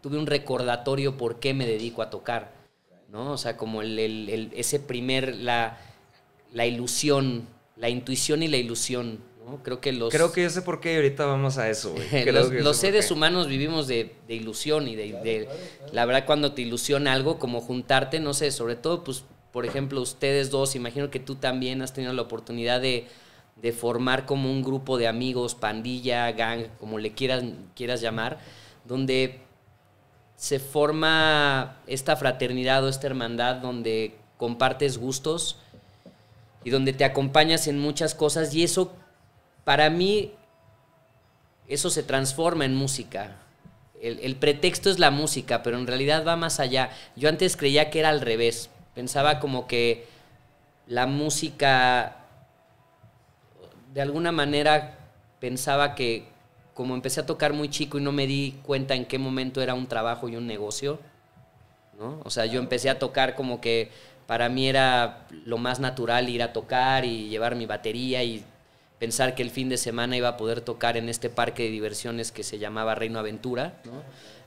tuve un recordatorio por qué me dedico a tocar, ¿no? O sea, como el, ese primer, la, ilusión, la intuición y la ilusión, ¿no? Creo que los... Creo que yo sé por qué ahorita vamos a eso, güey. los, seres humanos vivimos de, ilusión y de, La verdad, cuando te ilusiona algo, como juntarte, no sé, sobre todo, pues, por ejemplo, ustedes dos, imagino que tú también has tenido la oportunidad de de formar como un grupo de amigos, pandilla, gang, como le quieras, quieras llamar, donde se forma esta fraternidad o esta hermandad donde compartes gustos y donde te acompañas en muchas cosas y eso, para mí, eso se transforma en música. El, el, pretexto es la música, pero en realidad va más allá. Yo antes creía que era al revés. Pensaba como que la música, de alguna manera, pensaba que como empecé a tocar muy chico y no me di cuenta en qué momento era un trabajo y un negocio, ¿no? O sea, yo empecé a tocar como que para mí era lo más natural ir a tocar y llevar mi batería y pensar que el fin de semana iba a poder tocar en este parque de diversiones que se llamaba Reino Aventura, ¿no?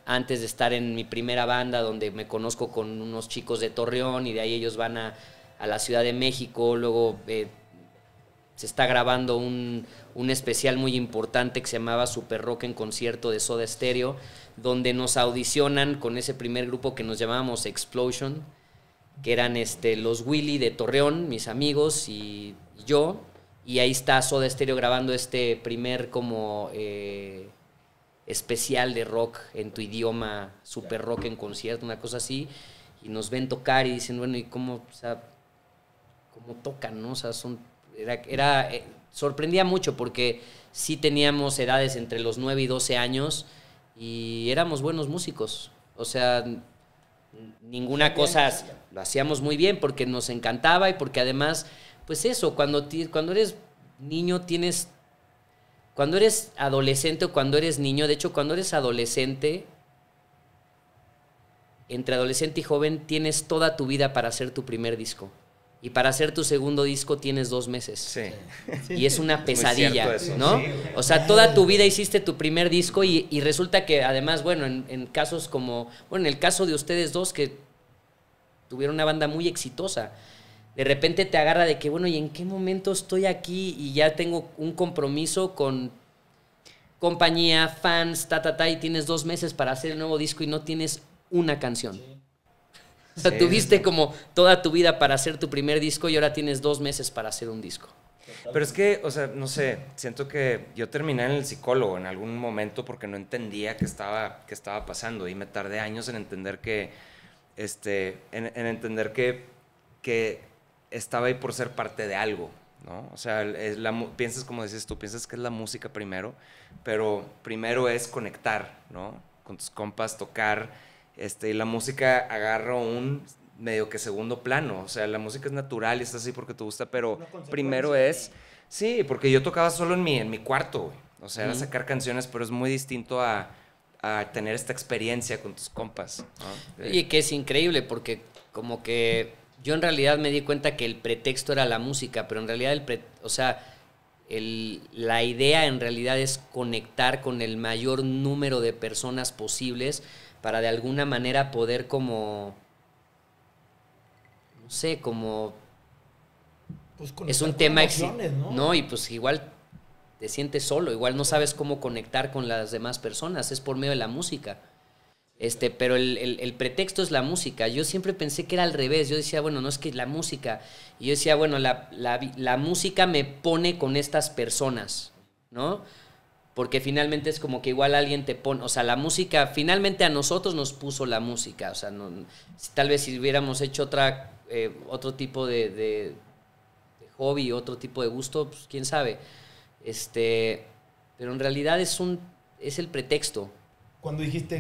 antes de estar en mi primera banda donde me conozco con unos chicos de Torreón y de ahí ellos van a, a la Ciudad de México, luego eh, se está grabando un, especial muy importante que se llamaba Super Rock en concierto de Soda Stereo, donde nos audicionan con ese primer grupo que nos llamábamos Explosion, que eran este, los Willy de Torreón, mis amigos y yo, y ahí está Soda Stereo grabando este primer como eh, especial de rock en tu idioma, Super Rock en concierto, una cosa así, y nos ven tocar y dicen, bueno, ¿y cómo, o sea, cómo tocan, no? O sea, son era, eh, sorprendía mucho porque sí teníamos edades entre los 9 y 12 años y éramos buenos músicos. O sea, ninguna cosa lo hacíamos muy bien porque nos encantaba y porque además, pues eso, cuando, cuando eres niño tienes... Cuando eres adolescente o cuando eres niño, de hecho, cuando eres adolescente, entre adolescente y joven tienes toda tu vida para hacer tu primer disco. Y para hacer tu segundo disco tienes dos meses. Sí. Y es una pesadilla, ¿no? O sea, toda tu vida hiciste tu primer disco y, resulta que además, bueno, en, casos como, bueno, en el caso de ustedes dos que tuvieron una banda muy exitosa, de repente te agarra de que, bueno, ¿y en qué momento estoy aquí y ya tengo un compromiso con compañía, fans, ta, ta, ta, y tienes dos meses para hacer el nuevo disco y no tienes una canción? Sí. O sea, tuviste como toda tu vida para hacer tu primer disco y ahora tienes dos meses para hacer un disco. Pero es que, o sea, no sé, siento que yo terminé en el psicólogo en algún momento porque no entendía qué estaba, qué estaba pasando y me tardé años en entender que, este, entender que, que estaba ahí por ser parte de algo, ¿no? O sea, la, piensas como dices tú, piensas que es la música primero, pero primero es conectar, ¿no? Con tus compas, tocar, este, la música agarro un medio que segundo plano. O sea, la música es natural y está así porque te gusta, pero primero es. Sí, porque yo tocaba solo en mi, en mi cuarto, O sea, era sacar canciones, pero es muy distinto a, tener esta experiencia con tus compas. Y que es increíble, porque como que yo en realidad me di cuenta que el pretexto era la música, pero en realidad el o sea, la idea en realidad es conectar con el mayor número de personas posibles para de alguna manera poder como, no sé, como... Pues es un tema... ¿no? no, y pues igual te sientes solo, igual no sabes cómo conectar con las demás personas, es por medio de la música. Este, pero el, el, pretexto es la música. Yo siempre pensé que era al revés. Yo decía, bueno, no es que la música. Y yo decía, bueno, la, la música me pone con estas personas, ¿no? porque finalmente es como que igual alguien te pone, o sea, la música, finalmente a nosotros nos puso la música, o sea, tal vez si hubiéramos hecho otra, eh, otro tipo de, hobby, otro tipo de gusto, pues quién sabe, este, pero en realidad es, un, es el pretexto. Cuando dijiste,